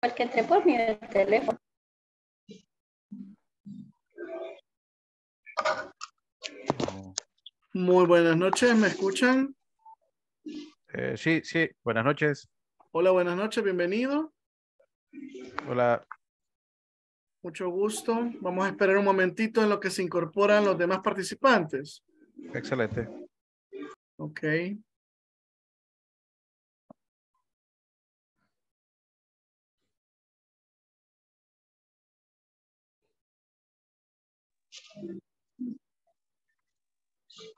Porque entré por mi teléfono. Muy buenas noches, ¿me escuchan? Eh, sí, sí, buenas noches. Hola, buenas noches, bienvenido. Hola. Mucho gusto. Vamos a esperar un momentito en lo que se incorporan los demás participantes. Excelente. Ok.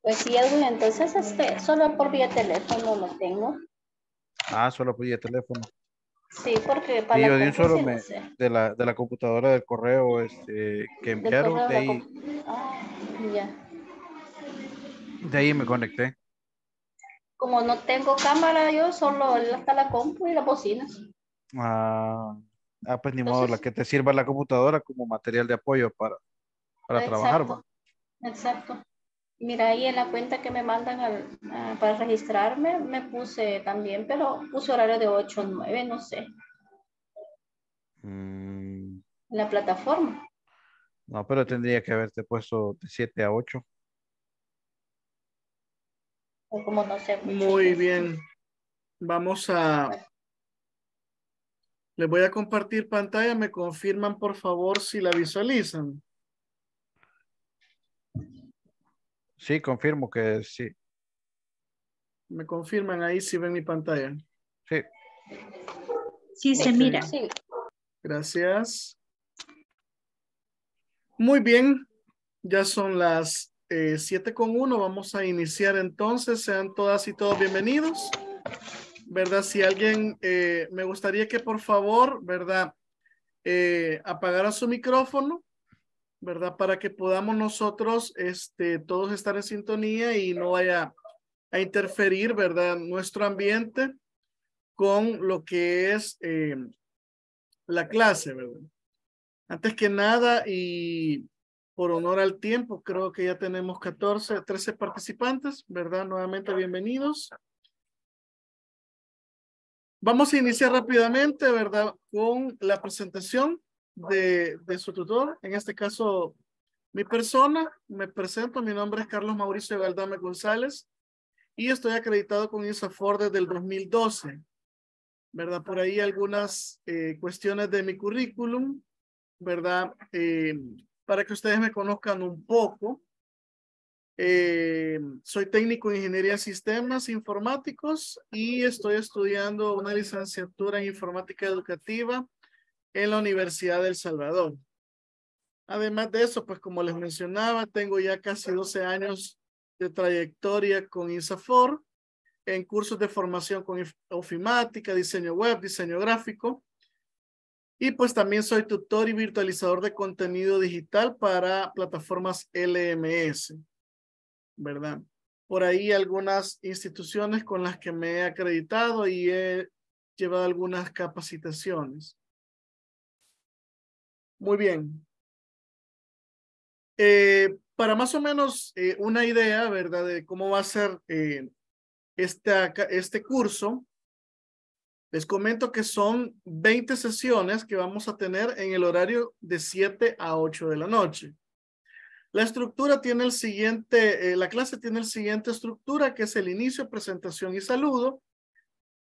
Pues sí, entonces este, solo por vía teléfono lo tengo. Ah, solo por vía teléfono. Sí, porque para yo di de un solo de, la, computadora del correo este, que enviaron de, ahí. Ah, ya. De ahí me conecté. Como no tengo cámara, yo solo hasta la compu y las bocinas. Ah, ah, pues ni modo, la que te sirva la computadora como material de apoyo para para trabajar. Exacto. Pues. Mira, ahí en la cuenta que me mandan para registrarme, me puse también, pero puse horario de 8 a 9, no sé. Mm. En La plataforma. No, pero tendría que haberte puesto de 7 a 8. como no sé. Muy bien. Vamos a... Les voy a compartir pantalla. Me confirman, por favor, si la visualizan. Sí, confirmo que sí. Me confirman ahí si ven mi pantalla. Sí. Sí, se mira. Gracias. Muy bien, ya son las eh, con Vamos a iniciar entonces. Sean todas y todos bienvenidos. ¿Verdad? Si alguien, eh, me gustaría que por favor, ¿verdad? Eh, apagara su micrófono ¿verdad? Para que podamos nosotros este, todos estar en sintonía y no vaya a interferir, ¿verdad? Nuestro ambiente con lo que es eh, la clase, ¿verdad? Antes que nada y por honor al tiempo, creo que ya tenemos 14, 13 participantes, ¿verdad? Nuevamente bienvenidos. Vamos a iniciar rápidamente, ¿verdad? Con la presentación de, su tutor, en este caso mi persona, me presento, mi nombre es Carlos Mauricio Galdame González y estoy acreditado con ISAFOR desde el 2012. ¿Verdad? Por ahí algunas eh, cuestiones de mi currículum, ¿verdad? Eh, para que ustedes me conozcan un poco. Eh, soy técnico en ingeniería de sistemas informáticos y estoy estudiando una licenciatura en informática educativa en la Universidad del Salvador. Además de eso, pues como les mencionaba, tengo ya casi 12 años de trayectoria con INSAFOR, en cursos de formación con ofimática, diseño web, diseño gráfico. Y pues también soy tutor y virtualizador de contenido digital para plataformas LMS, ¿verdad? Por ahí algunas instituciones con las que me he acreditado y he llevado algunas capacitaciones. Muy bien. Eh, para más o menos eh, una idea, ¿verdad?, de cómo va a ser eh, este curso, les comento que son 20 sesiones que vamos a tener en el horario de 7 a 8 de la noche. La estructura tiene el siguiente, la clase tiene el siguiente estructura, que es el inicio, presentación y saludo.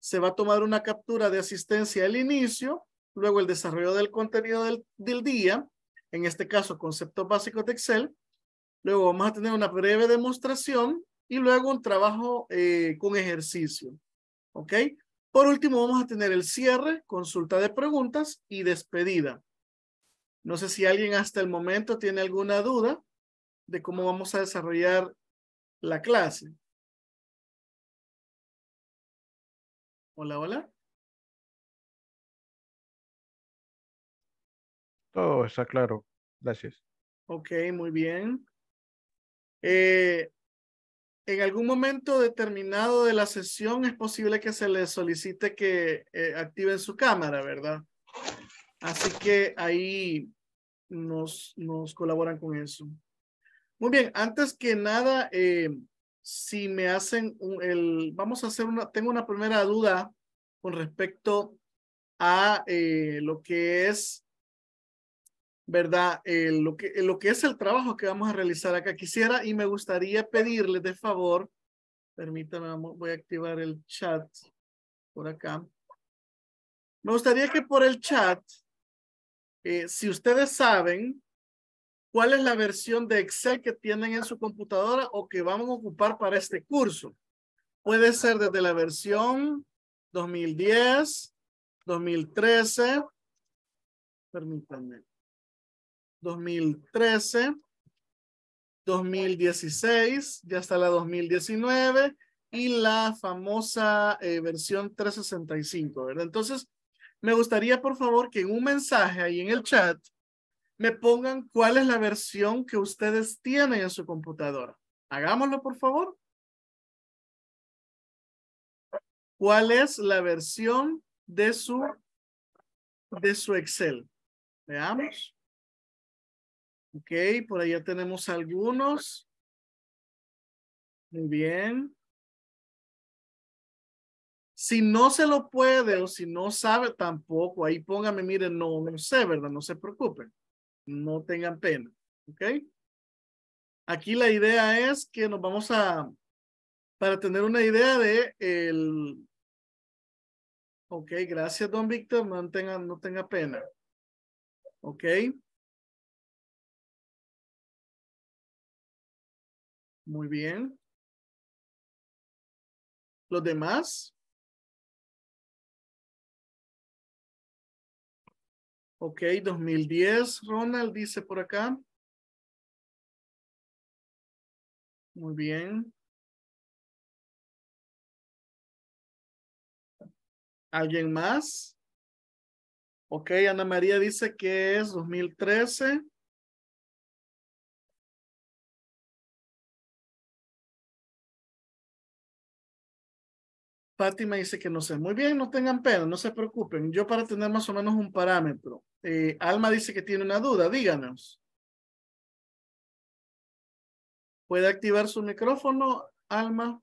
Se va a tomar una captura de asistencia al inicio, luego el desarrollo del contenido del, día, en este caso conceptos básicos de Excel, luego vamos a tener una breve demostración y luego un trabajo eh, con ejercicio. ¿Ok? Por último, vamos a tener el cierre, consulta de preguntas y despedida. No sé si alguien hasta el momento tiene alguna duda de cómo vamos a desarrollar la clase. Hola, hola. Todo está claro. Gracias. Ok, muy bien. Eh, en algún momento determinado de la sesión es posible que se les solicite que eh, activen su cámara, ¿verdad? Así que ahí nos, nos colaboran con eso. Muy bien, antes que nada, eh, si me hacen el, vamos a hacer una, tengo una primera duda con respecto a lo que es ¿verdad? lo, que, lo que es el trabajo que vamos a realizar acá. Quisiera y me gustaría pedirle de favor, permítame, voy a activar el chat por acá. Me gustaría que por el chat, eh, si ustedes saben cuál es la versión de Excel que tienen en su computadora o que vamos a ocupar para este curso. Puede ser desde la versión 2010, 2013. Permítanme. 2013, 2016, ya está la 2019 y la famosa eh, versión 365, ¿verdad? Entonces, me gustaría, por favor, que en un mensaje ahí en el chat me pongan cuál es la versión que ustedes tienen en su computadora. Hagámoslo, por favor. ¿Cuál es la versión de su, de su Excel? Veamos. Ok, por allá tenemos algunos. Muy bien. Si no se lo puede o si no sabe tampoco, ahí póngame, miren, no, no sé, ¿verdad? No se preocupen. No tengan pena. ¿Ok? Aquí la idea es que nos vamos a, para tener una idea de el... Ok, gracias, don Víctor. No tengan, no tenga pena. Ok. Muy bien. ¿Los demás? Ok, 2010, Ronald dice por acá. Muy bien. ¿Alguien más? Ok, Ana María dice que es 2013. Fátima dice que no sé. Muy bien, no tengan pena, no se preocupen. Yo para tener más o menos un parámetro. Eh, Alma dice que tiene una duda, díganos. ¿Puede activar su micrófono, Alma?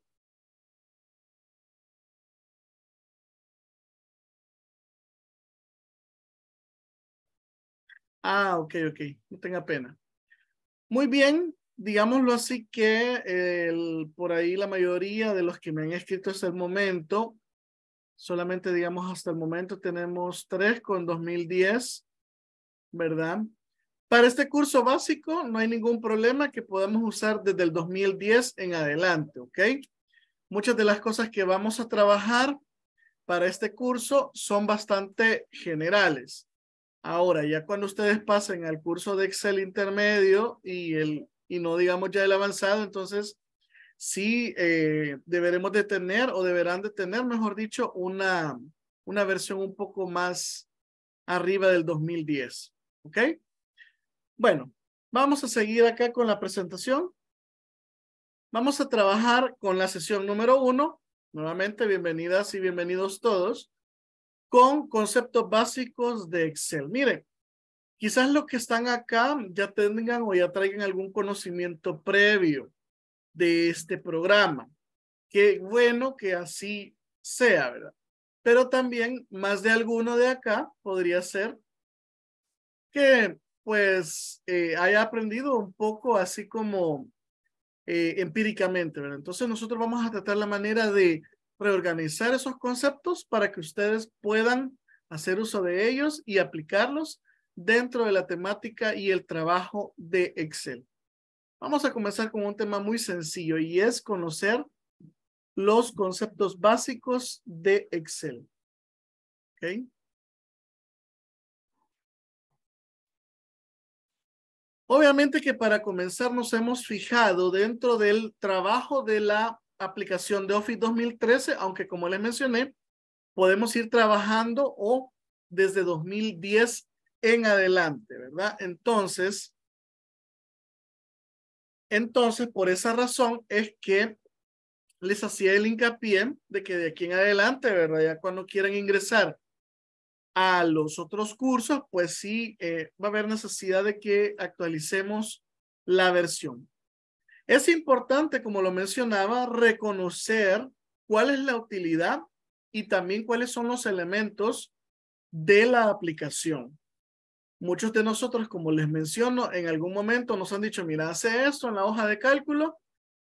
Ah, ok, ok. No tenga pena. Muy bien digámoslo así que eh, el, por ahí la mayoría de los que me han escrito hasta el momento, solamente digamos hasta el momento tenemos tres con 2010, ¿verdad? Para este curso básico no hay ningún problema que podamos usar desde el 2010 en adelante, ¿ok? Muchas de las cosas que vamos a trabajar para este curso son bastante generales. Ahora, ya cuando ustedes pasen al curso de Excel intermedio y el y no digamos ya el avanzado, entonces sí eh, deberemos de tener o deberán de tener, mejor dicho, una, una versión un poco más arriba del 2010. ¿Ok? Bueno, vamos a seguir acá con la presentación. Vamos a trabajar con la sesión número uno. Nuevamente, bienvenidas y bienvenidos todos con conceptos básicos de Excel. Miren, quizás los que están acá ya tengan o ya traigan algún conocimiento previo de este programa. Qué bueno que así sea, ¿verdad? Pero también más de alguno de acá podría ser que pues eh, haya aprendido un poco así como eh, empíricamente, ¿verdad? Entonces nosotros vamos a tratar la manera de reorganizar esos conceptos para que ustedes puedan hacer uso de ellos y aplicarlos dentro de la temática y el trabajo de Excel. Vamos a comenzar con un tema muy sencillo y es conocer los conceptos básicos de Excel. ¿Ok? Obviamente que para comenzar nos hemos fijado dentro del trabajo de la aplicación de Office 2013, aunque como les mencioné, podemos ir trabajando o desde 2010 en adelante, ¿verdad? Entonces, entonces, por esa razón es que les hacía el hincapié de que de aquí en adelante, ¿verdad? Ya cuando quieran ingresar a los otros cursos, pues sí, eh, va a haber necesidad de que actualicemos la versión. Es importante, como lo mencionaba, reconocer cuál es la utilidad y también cuáles son los elementos de la aplicación. Muchos de nosotros, como les menciono, en algún momento nos han dicho, mira, hace esto en la hoja de cálculo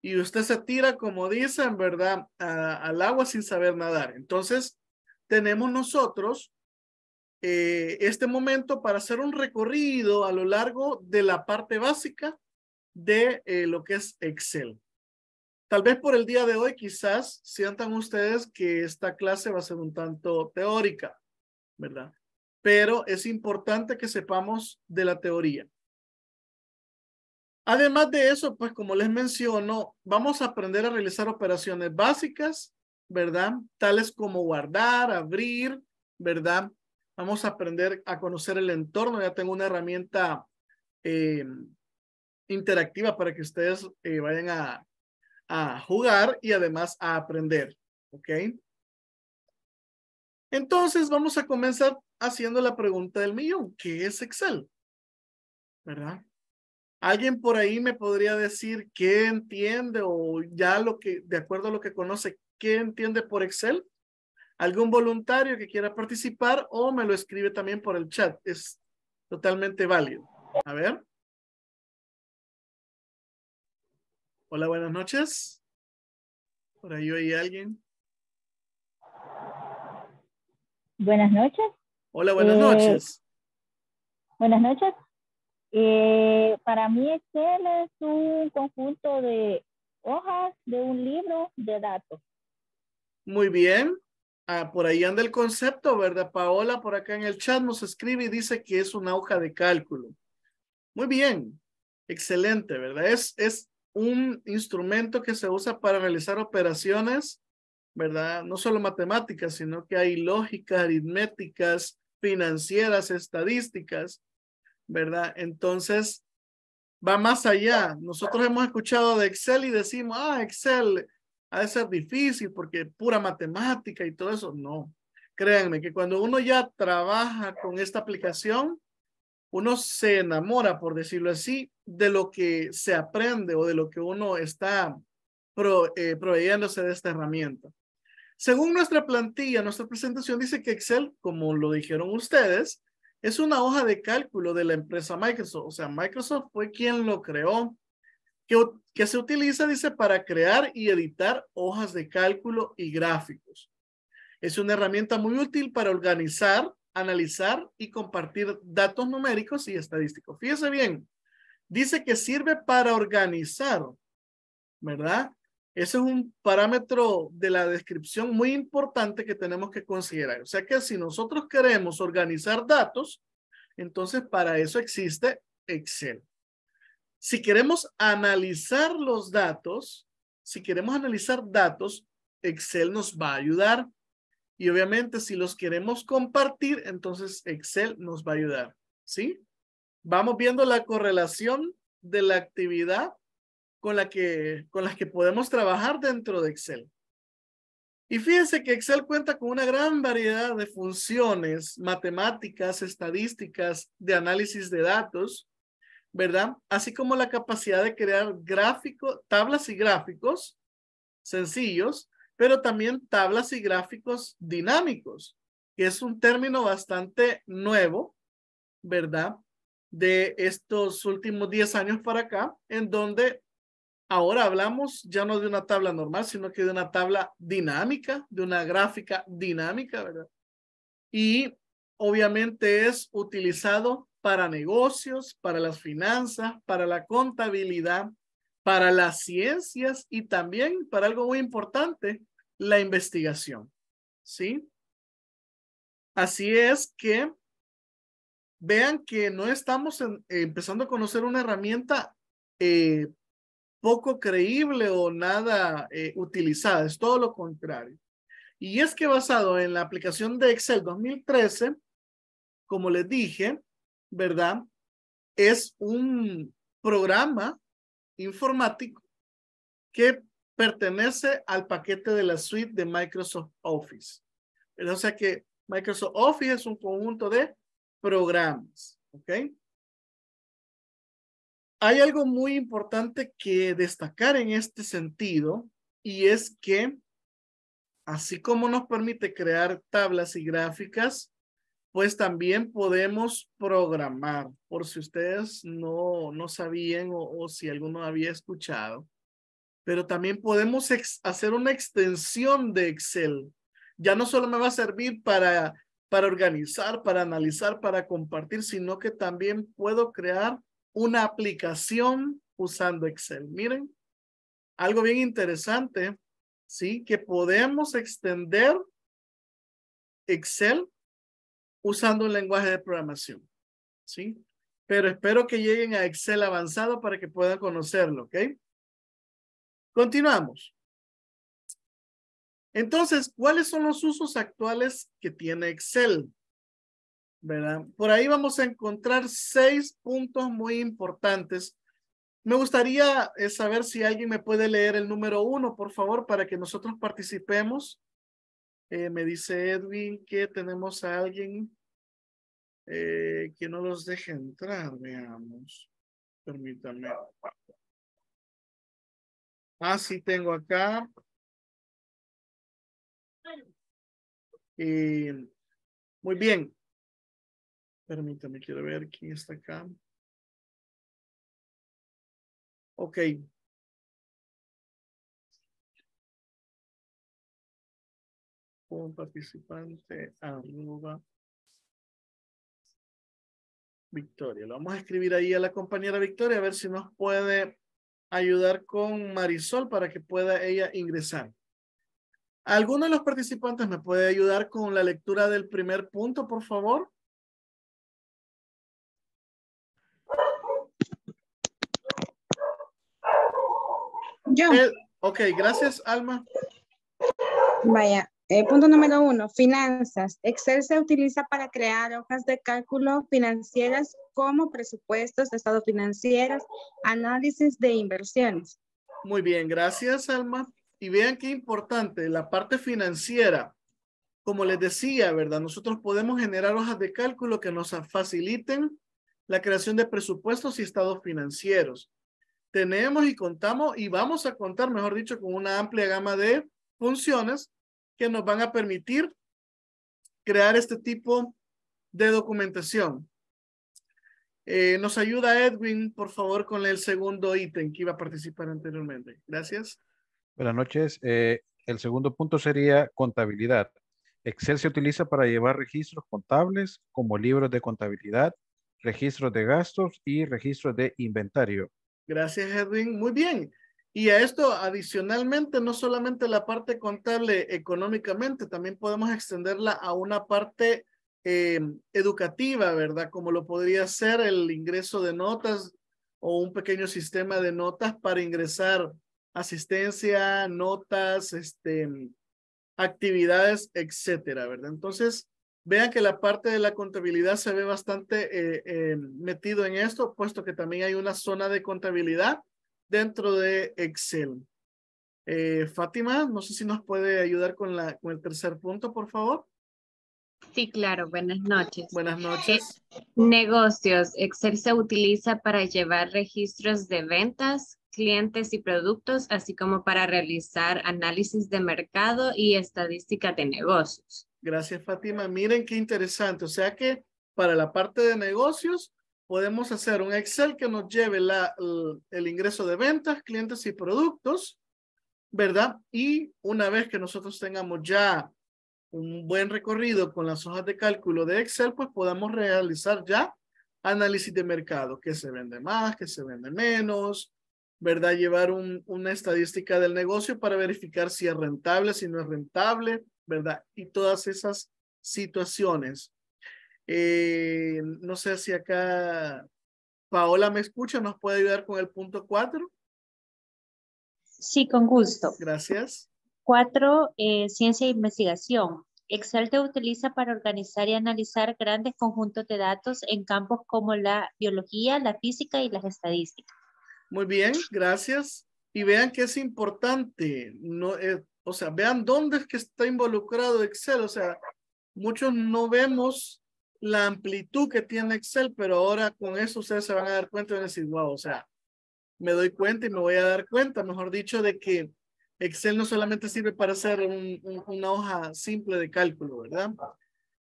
y usted se tira, como dicen, ¿verdad?, al agua sin saber nadar. Entonces, tenemos nosotros eh, este momento para hacer un recorrido a lo largo de la parte básica de eh, lo que es Excel. Tal vez por el día de hoy quizás sientan ustedes que esta clase va a ser un tanto teórica, ¿verdad? pero es importante que sepamos de la teoría. Además de eso, pues como les menciono, vamos a aprender a realizar operaciones básicas, ¿verdad? Tales como guardar, abrir, ¿verdad? Vamos a aprender a conocer el entorno. Ya tengo una herramienta eh, interactiva para que ustedes eh, vayan a, a jugar y además a aprender, ¿ok? Entonces vamos a comenzar haciendo la pregunta del millón, ¿qué es Excel? ¿Verdad? Alguien por ahí me podría decir qué entiende o ya lo que, de acuerdo a lo que conoce, qué entiende por Excel. Algún voluntario que quiera participar o me lo escribe también por el chat. Es totalmente válido. A ver. Hola, buenas noches. Por ahí oí alguien. Buenas noches. Hola, buenas eh, noches. Buenas noches. Eh, para mí Excel es un conjunto de hojas de un libro de datos. Muy bien. Ah, por ahí anda el concepto, ¿verdad? Paola por acá en el chat nos escribe y dice que es una hoja de cálculo. Muy bien. Excelente, ¿verdad? Es, es un instrumento que se usa para realizar operaciones, ¿verdad? No solo matemáticas, sino que hay lógicas, aritméticas, financieras, estadísticas, ¿verdad? Entonces, va más allá. Nosotros hemos escuchado de Excel y decimos, ah, Excel ha de ser difícil porque pura matemática y todo eso. No, créanme que cuando uno ya trabaja con esta aplicación, uno se enamora, por decirlo así, de lo que se aprende o de lo que uno está eh, proveyéndose de esta herramienta. Según nuestra plantilla, nuestra presentación dice que Excel, como lo dijeron ustedes, es una hoja de cálculo de la empresa Microsoft. O sea, Microsoft fue quien lo creó, que, se utiliza, dice, para crear y editar hojas de cálculo y gráficos. Es una herramienta muy útil para organizar, analizar y compartir datos numéricos y estadísticos. Fíjese bien, dice que sirve para organizar, ¿verdad? Ese es un parámetro de la descripción muy importante que tenemos que considerar. O sea que si nosotros queremos organizar datos, entonces para eso existe Excel. Si queremos analizar los datos, si queremos analizar datos, Excel nos va a ayudar. Y obviamente si los queremos compartir, entonces Excel nos va a ayudar. ¿Sí? Vamos viendo la correlación de la actividad con, la que, con las que podemos trabajar dentro de Excel. Y fíjense que Excel cuenta con una gran variedad de funciones matemáticas, estadísticas, de análisis de datos, ¿verdad? Así como la capacidad de crear gráficos, tablas y gráficos sencillos, pero también tablas y gráficos dinámicos, que es un término bastante nuevo, ¿verdad? De estos últimos 10 años para acá, en donde Ahora hablamos ya no de una tabla normal, sino que de una tabla dinámica, de una gráfica dinámica, ¿verdad? Y obviamente es utilizado para negocios, para las finanzas, para la contabilidad, para las ciencias y también para algo muy importante, la investigación. ¿Sí? Así es que vean que no estamos empezando a conocer una herramienta eh, poco creíble o nada eh, utilizada, es todo lo contrario. Y es que basado en la aplicación de Excel 2013, como les dije, ¿verdad? Es un programa informático que pertenece al paquete de la suite de Microsoft Office. O sea que Microsoft Office es un conjunto de programas, ¿ok? Hay algo muy importante que destacar en este sentido y es que así como nos permite crear tablas y gráficas, pues también podemos programar, por si ustedes no, no sabían o, si alguno había escuchado. Pero también podemos hacer una extensión de Excel. Ya no solo me va a servir para, para organizar, para analizar, para compartir, sino que también puedo crear una aplicación usando Excel. Miren, algo bien interesante, ¿sí? Que podemos extender Excel usando un lenguaje de programación, ¿sí? Pero espero que lleguen a Excel avanzado para que puedan conocerlo, ¿ok? Continuamos. Entonces, ¿cuáles son los usos actuales que tiene Excel? Por ahí vamos a encontrar seis puntos muy importantes. Me gustaría eh, saber si alguien me puede leer el número uno, por favor, para que nosotros participemos. Eh, me dice Edwin que tenemos a alguien eh, que no los deje entrar, veamos. Permítame. Ah, sí, tengo acá. Eh, muy bien, Permítame, quiero ver quién está acá. Ok. Un participante arroba Victoria. Lo vamos a escribir ahí a la compañera Victoria a ver si nos puede ayudar con Marisol para que pueda ella ingresar. ¿Alguno de los participantes me puede ayudar con la lectura del primer punto, por favor? Eh, ok, gracias, Alma. Vaya, eh, punto número uno, finanzas. Excel se utiliza para crear hojas de cálculo financieras como presupuestos de estado financieros, análisis de inversiones. Muy bien, gracias, Alma. Y vean qué importante, la parte financiera. Como les decía, ¿verdad? Nosotros podemos generar hojas de cálculo que nos faciliten la creación de presupuestos y estados financieros tenemos y contamos y vamos a contar, mejor dicho, con una amplia gama de funciones que nos van a permitir crear este tipo de documentación. Eh, nos ayuda Edwin, por favor, con el segundo ítem que iba a participar anteriormente. Gracias. Buenas noches. Eh, el segundo punto sería contabilidad. Excel se utiliza para llevar registros contables como libros de contabilidad, registros de gastos y registros de inventario. Gracias, Edwin. Muy bien. Y a esto, adicionalmente, no solamente la parte contable económicamente, también podemos extenderla a una parte eh, educativa, ¿verdad? Como lo podría ser el ingreso de notas o un pequeño sistema de notas para ingresar asistencia, notas, este, actividades, etcétera, ¿verdad? Entonces, Vean que la parte de la contabilidad se ve bastante eh, eh, metido en esto, puesto que también hay una zona de contabilidad dentro de Excel. Eh, Fátima, no sé si nos puede ayudar con, con el tercer punto, por favor. Sí, claro. Buenas noches. Buenas noches. negocios. Excel se utiliza para llevar registros de ventas, clientes y productos, así como para realizar análisis de mercado y estadística de negocios. Gracias, Fátima. Miren qué interesante. O sea que para la parte de negocios podemos hacer un Excel que nos lleve el, ingreso de ventas, clientes y productos, ¿verdad? Y una vez que nosotros tengamos ya un buen recorrido con las hojas de cálculo de Excel, pues podamos realizar ya análisis de mercado, qué se vende más, qué se vende menos, ¿verdad? Llevar una estadística del negocio para verificar si es rentable, si no es rentable, ¿verdad? Y todas esas situaciones. Eh, no sé si acá Paola me escucha, nos puede ayudar con el punto cuatro? Sí, con gusto. Gracias. Cuatro, eh, ciencia e investigación. Excel te utiliza para organizar y analizar grandes conjuntos de datos en campos como la biología, la física y las estadísticas. Muy bien, gracias. Y vean que es importante, no, eh, o sea, vean dónde es que está involucrado Excel. O sea, muchos no vemos la amplitud que tiene Excel, pero ahora con eso ustedes se van a dar cuenta y van a decir, wow, o sea, me doy cuenta y me voy a dar cuenta, mejor dicho, de que Excel no solamente sirve para hacer una hoja simple de cálculo, ¿verdad?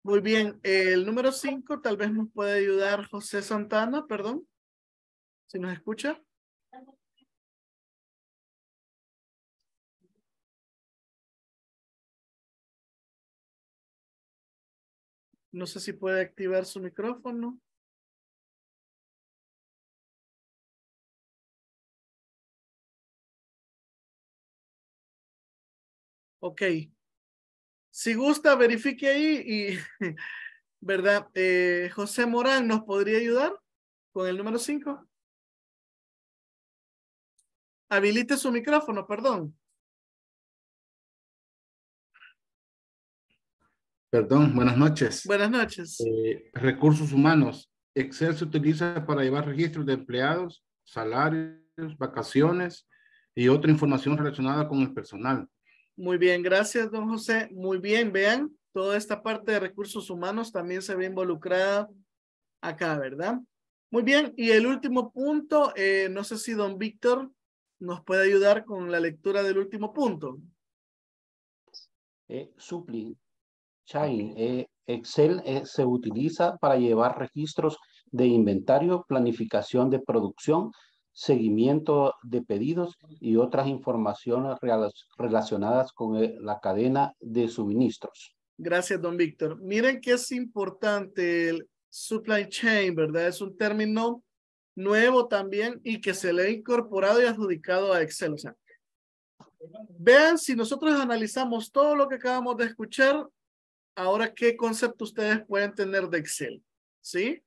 Muy bien, el número 5 tal vez nos puede ayudar José Santana, perdón, si nos escucha. No sé si puede activar su micrófono. Ok. Si gusta, verifique ahí y, ¿verdad? Eh, José Morán nos podría ayudar con el número 5. Habilite su micrófono, perdón. Perdón, buenas noches. Buenas noches. Eh, recursos humanos. Excel se utiliza para llevar registros de empleados, salarios, vacaciones y otra información relacionada con el personal. Muy bien, gracias, don José. Muy bien, vean, toda esta parte de recursos humanos también se ve involucrada acá, ¿verdad? Muy bien, y el último punto, eh, no sé si don Víctor nos puede ayudar con la lectura del último punto. Eh, supli, eh, Excel eh, se utiliza para llevar registros de inventario, planificación de producción, seguimiento de pedidos y otras informaciones relacionadas con eh, la cadena de suministros. Gracias, don Víctor. Miren que es importante el supply chain, ¿verdad? Es un término nuevo también y que se le ha incorporado y adjudicado a Excel. O sea, vean, si nosotros analizamos todo lo que acabamos de escuchar, Ahora, ¿qué concepto ustedes pueden tener de Excel? ¿Sí?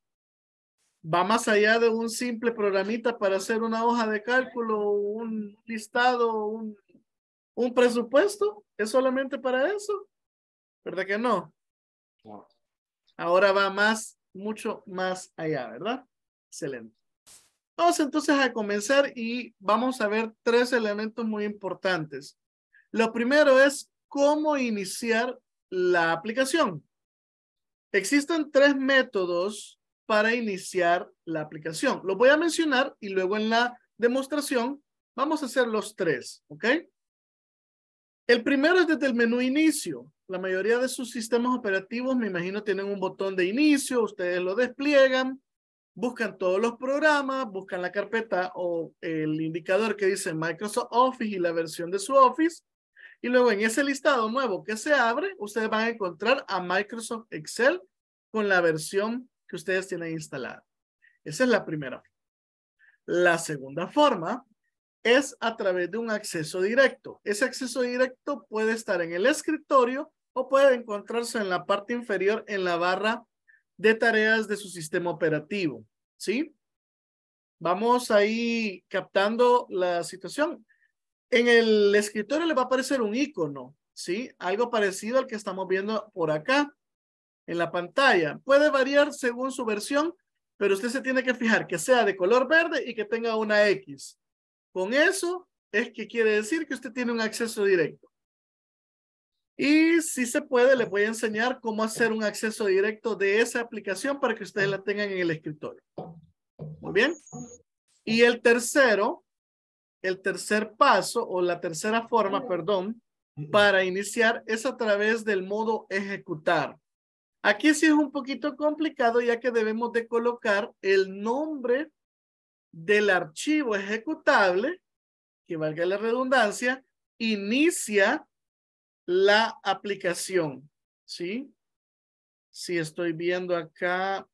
Va más allá de un simple programita para hacer una hoja de cálculo, un listado, un, presupuesto. ¿Es solamente para eso? ¿Verdad que no? Ahora va más, mucho más allá, ¿verdad? Excelente. Vamos entonces a comenzar y vamos a ver tres elementos muy importantes. Lo primero es cómo iniciar la aplicación. Existen tres métodos para iniciar la aplicación. Los voy a mencionar y luego en la demostración vamos a hacer los tres, ¿ok? El primero es desde el menú inicio. La mayoría de sus sistemas operativos, me imagino, tienen un botón de inicio, ustedes lo despliegan, buscan todos los programas, buscan la carpeta o el indicador que dice Microsoft Office y la versión de su Office, y luego en ese listado nuevo que se abre, ustedes van a encontrar a Microsoft Excel con la versión que ustedes tienen instalada. Esa es la primera. La segunda forma es a través de un acceso directo. Ese acceso directo puede estar en el escritorio o puede encontrarse en la parte inferior en la barra de tareas de su sistema operativo. ¿Sí? Vamos ahí captando la situación. En el escritorio le va a aparecer un icono, ¿sí? Algo parecido al que estamos viendo por acá en la pantalla. Puede variar según su versión, pero usted se tiene que fijar que sea de color verde y que tenga una X. Con eso es que quiere decir que usted tiene un acceso directo. Y si se puede, le voy a enseñar cómo hacer un acceso directo de esa aplicación para que ustedes la tengan en el escritorio. Muy bien. Y el tercero el tercer paso o la tercera forma, perdón, mm, mm. para iniciar es a través del modo ejecutar. Aquí sí es un poquito complicado ya que debemos de colocar el nombre del archivo ejecutable, que valga la redundancia, inicia la aplicación. ¿Sí? Si estoy viendo acá,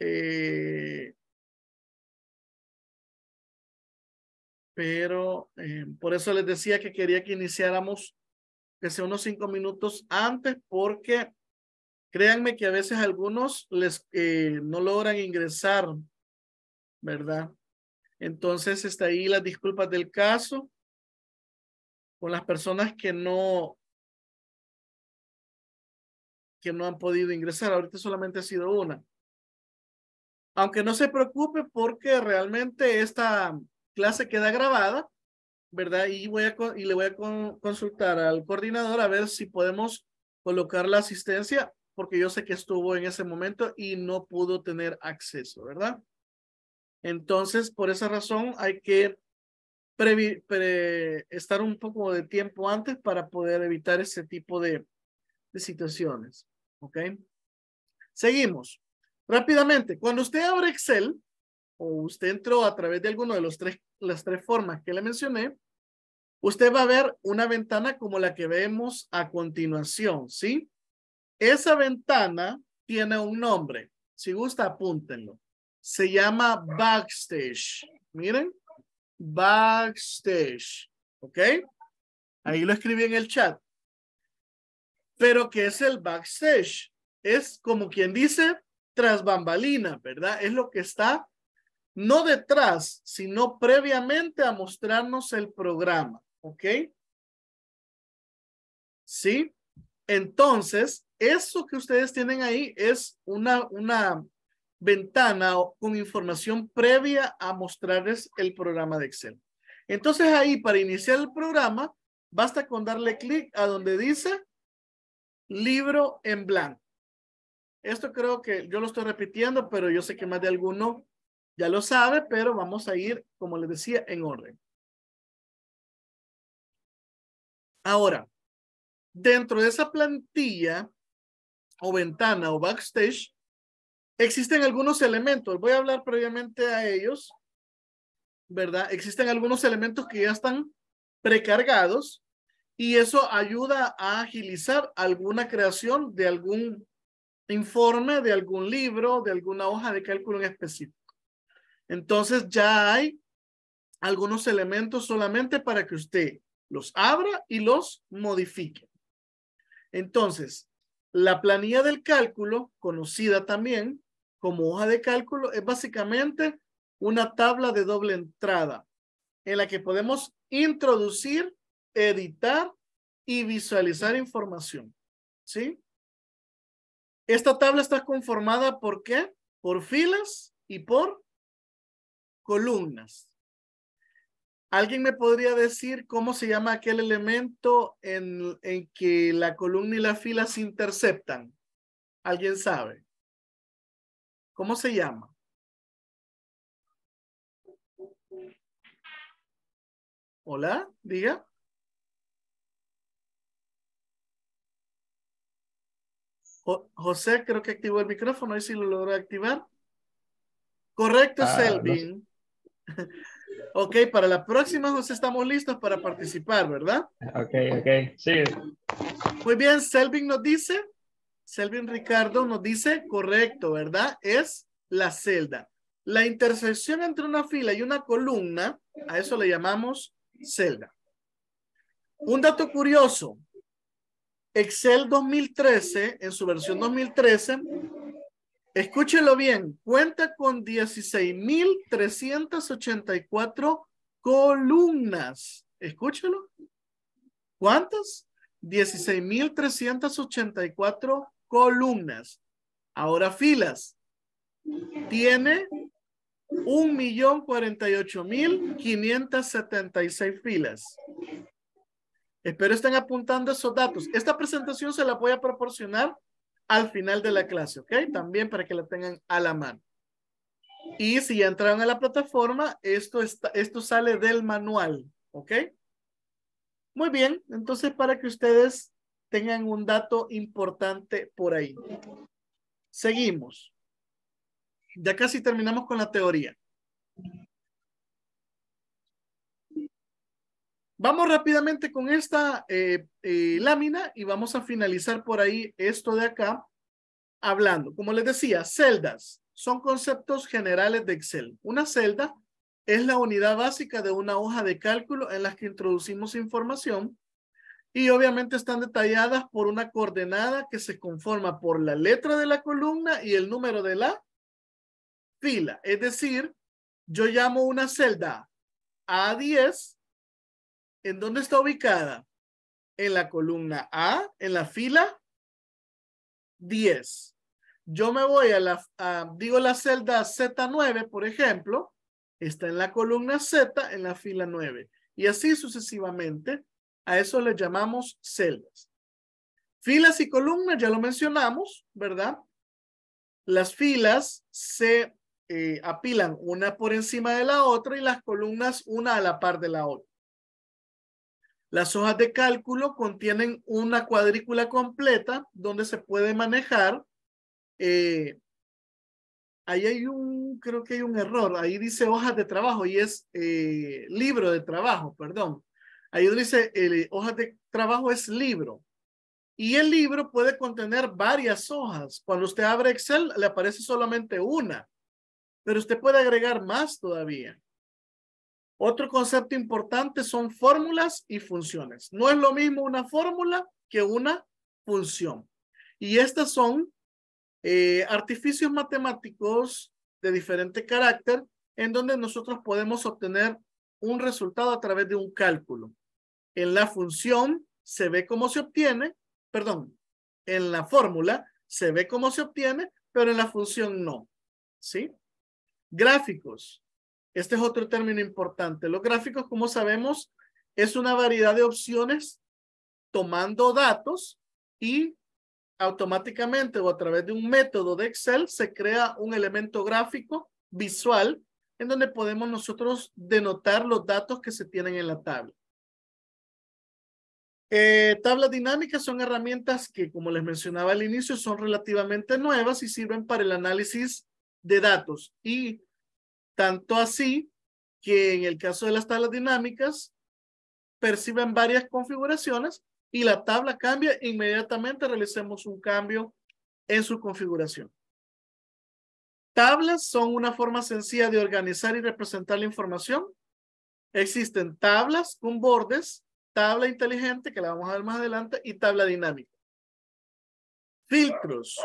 eh, pero eh, por eso les decía que quería que iniciáramos que sea unos cinco minutos antes porque créanme que a veces algunos les eh, no logran ingresar, ¿verdad? Entonces está ahí las disculpas del caso con las personas que no que no han podido ingresar. Ahorita solamente ha sido una. Aunque no se preocupe porque realmente esta clase queda grabada, ¿verdad? Y, voy a, y le voy a consultar al coordinador a ver si podemos colocar la asistencia, porque yo sé que estuvo en ese momento y no pudo tener acceso, ¿verdad? Entonces, por esa razón hay que estar un poco de tiempo antes para poder evitar ese tipo de, de situaciones, ¿ok? Seguimos. Rápidamente, cuando usted abre Excel, o usted entró a través de alguna de los tres, las tres formas que le mencioné, usted va a ver una ventana como la que vemos a continuación, ¿sí? Esa ventana tiene un nombre. Si gusta, apúntenlo. Se llama backstage. Miren, backstage. ¿Ok? Ahí lo escribí en el chat. Pero ¿qué es el backstage? Es como quien dice, tras bambalina, ¿verdad? Es lo que está no detrás, sino previamente a mostrarnos el programa, ¿ok? ¿Sí? Entonces, eso que ustedes tienen ahí es una, una ventana con información previa a mostrarles el programa de Excel. Entonces ahí, para iniciar el programa, basta con darle clic a donde dice libro en blanco. Esto creo que yo lo estoy repitiendo, pero yo sé que más de alguno ya lo sabe, pero vamos a ir, como les decía, en orden. Ahora, dentro de esa plantilla o ventana o backstage, existen algunos elementos. Voy a hablar previamente a ellos, ¿verdad? Existen algunos elementos que ya están precargados y eso ayuda a agilizar alguna creación de algún informe, de algún libro, de alguna hoja de cálculo en específico. Entonces ya hay algunos elementos solamente para que usted los abra y los modifique. Entonces, la planilla del cálculo, conocida también como hoja de cálculo, es básicamente una tabla de doble entrada en la que podemos introducir, editar y visualizar información. ¿Sí? Esta tabla está conformada por qué? Por filas y por columnas. ¿Alguien me podría decir cómo se llama aquel elemento en, que la columna y la fila se interceptan? ¿Alguien sabe? ¿Cómo se llama? Hola, diga. José, creo que activó el micrófono y si lo logró activar. Correcto, ah, Selvin ok, para la próxima nos estamos listos para participar, ¿verdad? Ok, ok, sí. Muy bien, Selvin nos dice, Selvin Ricardo nos dice, correcto, ¿verdad? Es la celda. La intersección entre una fila y una columna, a eso le llamamos celda. Un dato curioso, Excel 2013, en su versión 2013, escúchelo bien, cuenta con 16.384 columnas. Escúchelo. ¿Cuántas? 16.384 columnas. Ahora filas. Tiene 1.048.576 filas. Espero estén apuntando esos datos. Esta presentación se la voy a proporcionar al final de la clase, ¿ok? También para que la tengan a la mano. Y si ya entraron a la plataforma, esto, está, esto sale del manual, ¿ok? Muy bien, entonces para que ustedes tengan un dato importante por ahí. Seguimos. Ya casi terminamos con la teoría. Vamos rápidamente con esta eh, eh, lámina y vamos a finalizar por ahí esto de acá hablando. Como les decía, celdas son conceptos generales de Excel. Una celda es la unidad básica de una hoja de cálculo en la que introducimos información y obviamente están detalladas por una coordenada que se conforma por la letra de la columna y el número de la fila. Es decir, yo llamo una celda A10 ¿En dónde está ubicada? En la columna A, en la fila 10. Yo me voy a la, digo la celda Z9, por ejemplo, está en la columna Z, en la fila 9. Y así sucesivamente, a eso le llamamos celdas. Filas y columnas ya lo mencionamos, ¿verdad? Las filas se eh, apilan una por encima de la otra y las columnas una a la par de la otra. Las hojas de cálculo contienen una cuadrícula completa donde se puede manejar. Eh, ahí hay un, creo que hay un error. Ahí dice hojas de trabajo y es eh, libro de trabajo, perdón. Ahí dice eh, hojas de trabajo es libro. Y el libro puede contener varias hojas. Cuando usted abre Excel, le aparece solamente una, pero usted puede agregar más todavía. Otro concepto importante son fórmulas y funciones. No es lo mismo una fórmula que una función. Y estas son eh, artificios matemáticos de diferente carácter en donde nosotros podemos obtener un resultado a través de un cálculo. En la función se ve cómo se obtiene, perdón, en la fórmula se ve cómo se obtiene, pero en la función no. ¿Sí? Gráficos. Este es otro término importante. Los gráficos, como sabemos, es una variedad de opciones tomando datos y automáticamente o a través de un método de Excel se crea un elemento gráfico visual en donde podemos nosotros denotar los datos que se tienen en la tabla. Eh, tablas dinámicas son herramientas que, como les mencionaba al inicio, son relativamente nuevas y sirven para el análisis de datos. Y tanto así que en el caso de las tablas dinámicas perciben varias configuraciones y la tabla cambia, inmediatamente realicemos un cambio en su configuración. Tablas son una forma sencilla de organizar y representar la información. Existen tablas con bordes, tabla inteligente, que la vamos a ver más adelante, y tabla dinámica. Filtros,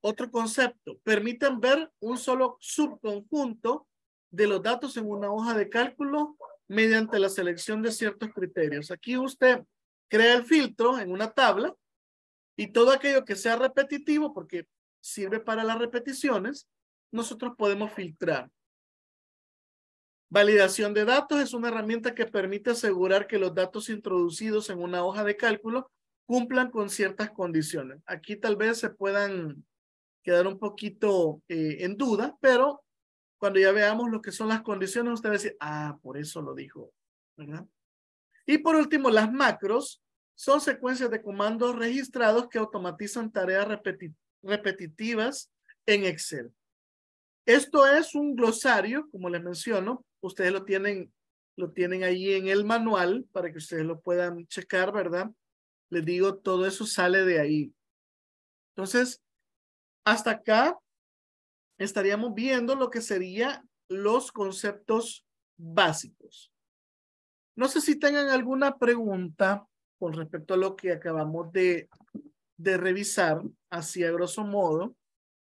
otro concepto, permiten ver un solo subconjunto de los datos en una hoja de cálculo mediante la selección de ciertos criterios. Aquí usted crea el filtro en una tabla y todo aquello que sea repetitivo, porque sirve para las repeticiones, nosotros podemos filtrar. Validación de datos es una herramienta que permite asegurar que los datos introducidos en una hoja de cálculo cumplan con ciertas condiciones. Aquí tal vez se puedan quedar un poquito eh, en duda, pero cuando ya veamos lo que son las condiciones, usted va a decir, ah, por eso lo dijo, ¿verdad? Y por último, las macros son secuencias de comandos registrados que automatizan tareas repetitivas en Excel. Esto es un glosario, como les menciono, ustedes lo tienen, lo tienen ahí en el manual para que ustedes lo puedan checar, ¿verdad? Les digo, todo eso sale de ahí. Entonces, hasta acá estaríamos viendo lo que serían los conceptos básicos. No sé si tengan alguna pregunta con respecto a lo que acabamos de, de revisar, así a grosso modo,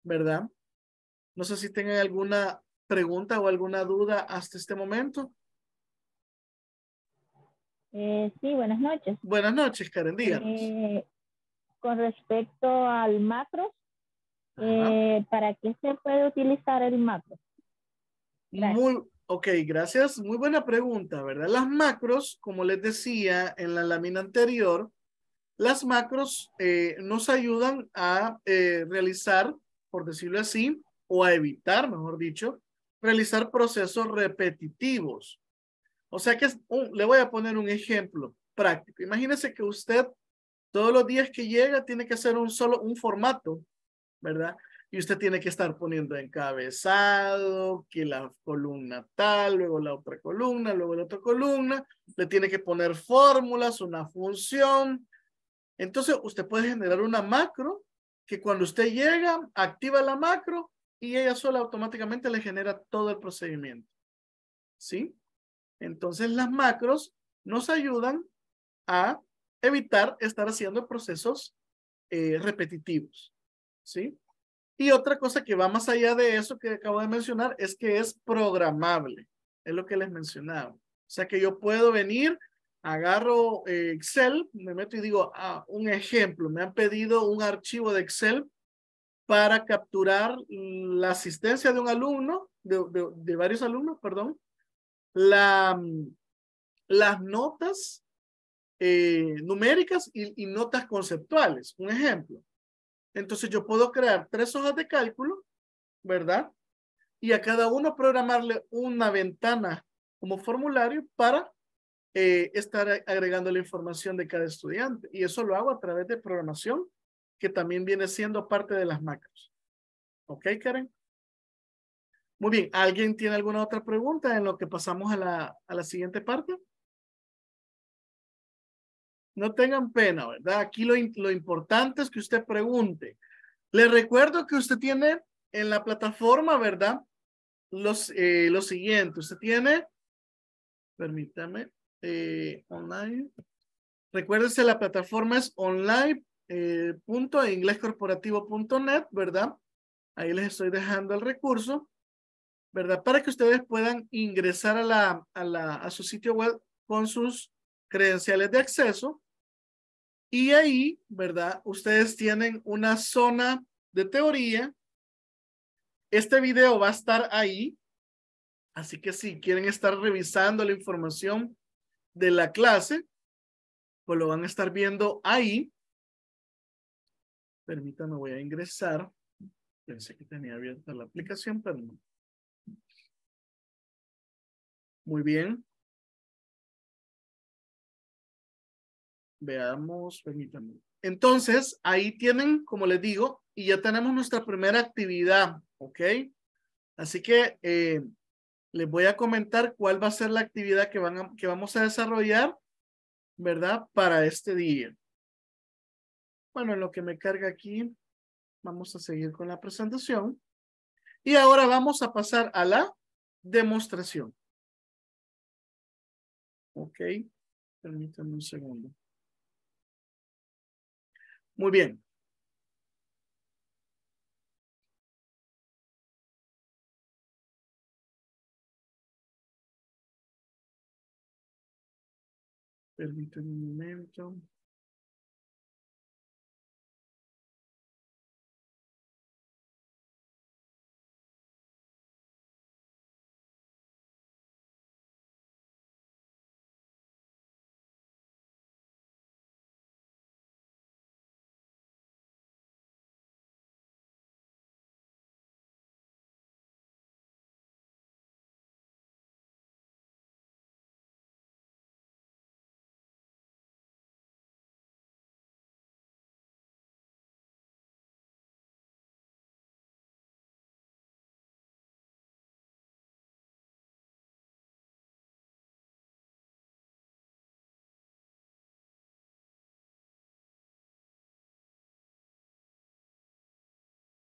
¿verdad? No sé si tengan alguna pregunta o alguna duda hasta este momento. Eh, sí, buenas noches. Buenas noches, Karen, Díaz eh, con respecto al macro, eh, ¿Para qué se puede utilizar el macro? Muy, ok, gracias. Muy buena pregunta, ¿verdad? Las macros, como les decía en la lámina anterior, las macros eh, nos ayudan a eh, realizar, por decirlo así, o a evitar, mejor dicho, realizar procesos repetitivos. O sea que le voy a poner un ejemplo práctico. Imagínese que usted todos los días que llega tiene que hacer un solo un formato ¿verdad? Y usted tiene que estar poniendo encabezado, que la columna tal, luego la otra columna, luego la otra columna, le tiene que poner fórmulas, una función. Entonces, usted puede generar una macro que cuando usted llega, activa la macro y ella sola automáticamente le genera todo el procedimiento. ¿Sí? Entonces, las macros nos ayudan a evitar estar haciendo procesos eh, repetitivos. ¿sí? Y otra cosa que va más allá de eso que acabo de mencionar es que es programable, es lo que les mencionaba. O sea que yo puedo venir, agarro eh, Excel, me meto y digo, ah, un ejemplo, me han pedido un archivo de Excel para capturar la asistencia de un alumno, de, varios alumnos, perdón, las notas eh, numéricas y, notas conceptuales. Un ejemplo, entonces yo puedo crear tres hojas de cálculo, ¿verdad? Y a cada uno programarle una ventana como formulario para eh, estar agregando la información de cada estudiante. Y eso lo hago a través de programación, que también viene siendo parte de las macros. ¿Ok, Karen? Muy bien, ¿alguien tiene alguna otra pregunta en lo que pasamos a la, a la siguiente parte? no tengan pena, ¿verdad? Aquí lo, importante es que usted pregunte. Le recuerdo que usted tiene en la plataforma, ¿verdad? Los, eh, lo siguiente, usted tiene, permítame, eh, online. Recuérdese, la plataforma es online.inglescorporativo.net, eh, ¿verdad? Ahí les estoy dejando el recurso, ¿verdad? Para que ustedes puedan ingresar a, la, a, la, a su sitio web con sus credenciales de acceso y ahí, ¿verdad? Ustedes tienen una zona de teoría. Este video va a estar ahí. Así que si quieren estar revisando la información de la clase, pues lo van a estar viendo ahí. Permítanme, voy a ingresar. Pensé que tenía abierta la aplicación, pero no. Muy bien. Veamos, permítanme. Entonces, ahí tienen, como les digo, y ya tenemos nuestra primera actividad, ¿ok? Así que eh, les voy a comentar cuál va a ser la actividad que, van que vamos a desarrollar, ¿verdad? Para este día. Bueno, en lo que me carga aquí, vamos a seguir con la presentación. Y ahora vamos a pasar a la demostración. Ok, permítanme un segundo. Muy bien. Permítanme un momento.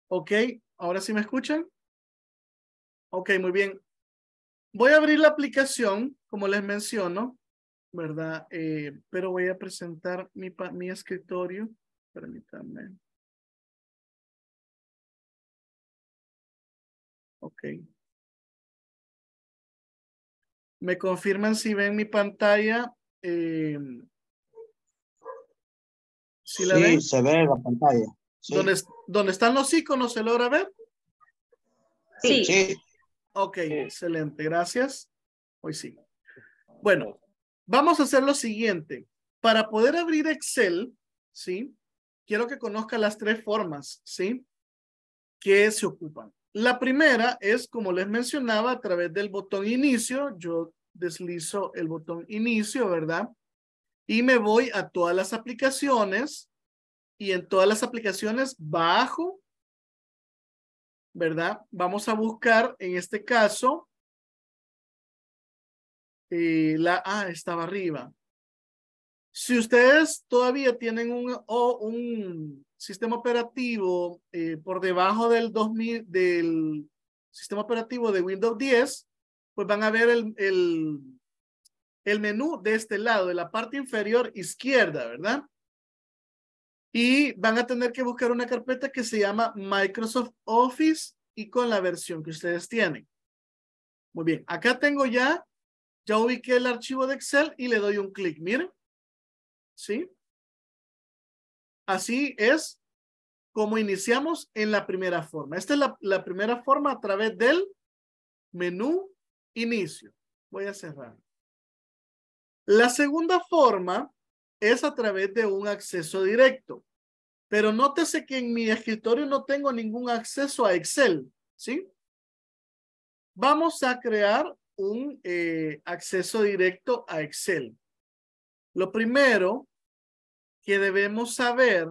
Ok, ahora sí me escuchan. Ok, muy bien. Voy a abrir la aplicación, como les menciono, ¿verdad? Eh, pero voy a presentar mi, escritorio. Permítanme. Ok. Me confirman si ven mi pantalla. Eh, ¿sí, se ve la pantalla. ¿Dónde, están los iconos se logra ver? Sí. Ok, excelente, gracias. Hoy sí. Bueno, vamos a hacer lo siguiente. Para poder abrir Excel, ¿sí? Quiero que conozca las tres formas, ¿sí? Que se ocupan. La primera es, como les mencionaba, a través del botón inicio. Yo deslizo el botón inicio, ¿verdad? Y me voy a todas las aplicaciones, y en todas las aplicaciones bajo, ¿verdad? Vamos a buscar en este caso eh, la A estaba arriba. Si ustedes todavía tienen un, un sistema operativo eh, por debajo del 2000, del sistema operativo de Windows 10, pues van a ver el, el menú de este lado, de la parte inferior izquierda, ¿verdad? y van a tener que buscar una carpeta que se llama Microsoft Office y con la versión que ustedes tienen. Muy bien, acá tengo ya, ya ubiqué el archivo de Excel y le doy un clic, miren. ¿Sí? Así es como iniciamos en la primera forma. Esta es la, la primera forma a través del menú inicio. Voy a cerrar. La segunda forma es a través de un acceso directo. Pero nótese que en mi escritorio no tengo ningún acceso a Excel, ¿sí? Vamos a crear un eh, acceso directo a Excel. Lo primero que debemos saber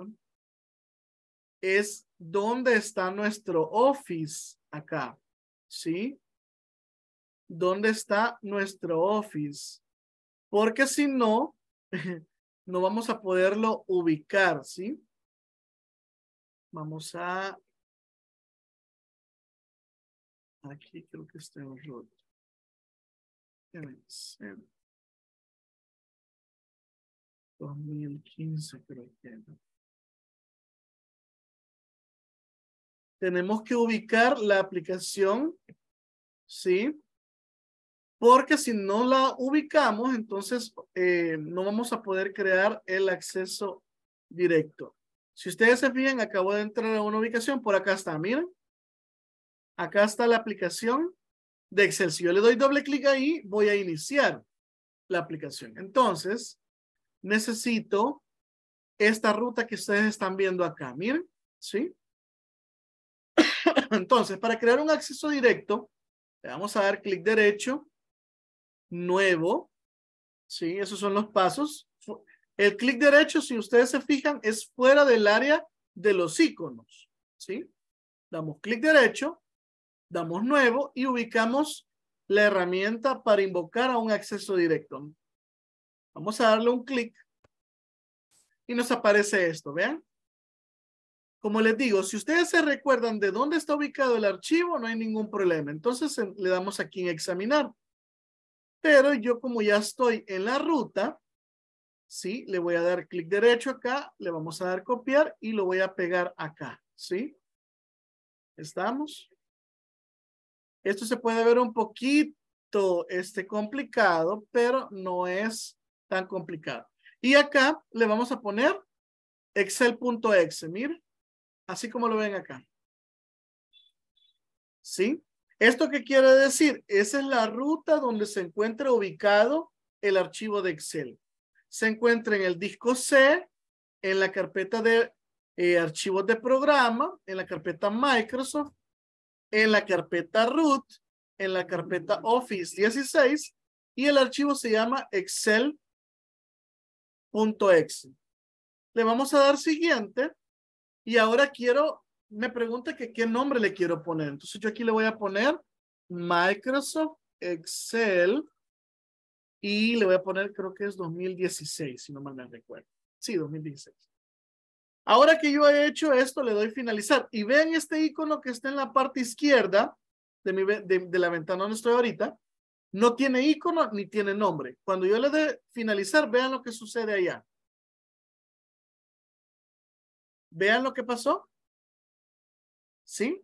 es dónde está nuestro Office acá, ¿sí? ¿Dónde está nuestro Office? Porque si no, no vamos a poderlo ubicar, ¿sí? Vamos a... Aquí creo que está el 2015 creo que era. Tenemos que ubicar la aplicación, ¿sí? porque si no la ubicamos, entonces eh, no vamos a poder crear el acceso directo. Si ustedes se fijan, acabo de entrar a una ubicación, por acá está, miren. Acá está la aplicación de Excel. Si yo le doy doble clic ahí, voy a iniciar la aplicación. Entonces, necesito esta ruta que ustedes están viendo acá, miren, ¿sí? Entonces, para crear un acceso directo, le vamos a dar clic derecho nuevo. Sí, esos son los pasos. El clic derecho, si ustedes se fijan, es fuera del área de los iconos. ¿sí? Damos clic derecho, damos nuevo y ubicamos la herramienta para invocar a un acceso directo. Vamos a darle un clic y nos aparece esto, vean. Como les digo, si ustedes se recuerdan de dónde está ubicado el archivo, no hay ningún problema. Entonces le damos aquí en examinar. Pero yo como ya estoy en la ruta, ¿sí? Le voy a dar clic derecho acá, le vamos a dar copiar y lo voy a pegar acá, ¿sí? ¿Estamos? Esto se puede ver un poquito este, complicado, pero no es tan complicado. Y acá le vamos a poner excel.exe, mire, así como lo ven acá. ¿Sí? ¿Esto qué quiere decir? Esa es la ruta donde se encuentra ubicado el archivo de Excel. Se encuentra en el disco C, en la carpeta de eh, archivos de programa, en la carpeta Microsoft, en la carpeta root, en la carpeta Office 16 y el archivo se llama excel.exe. Le vamos a dar siguiente y ahora quiero me pregunta que qué nombre le quiero poner. Entonces yo aquí le voy a poner Microsoft Excel y le voy a poner, creo que es 2016, si no mal me recuerdo. Sí, 2016. Ahora que yo he hecho esto, le doy finalizar. Y vean este icono que está en la parte izquierda de, de, la ventana donde estoy ahorita. No tiene icono ni tiene nombre. Cuando yo le dé finalizar, vean lo que sucede allá. Vean lo que pasó. ¿sí?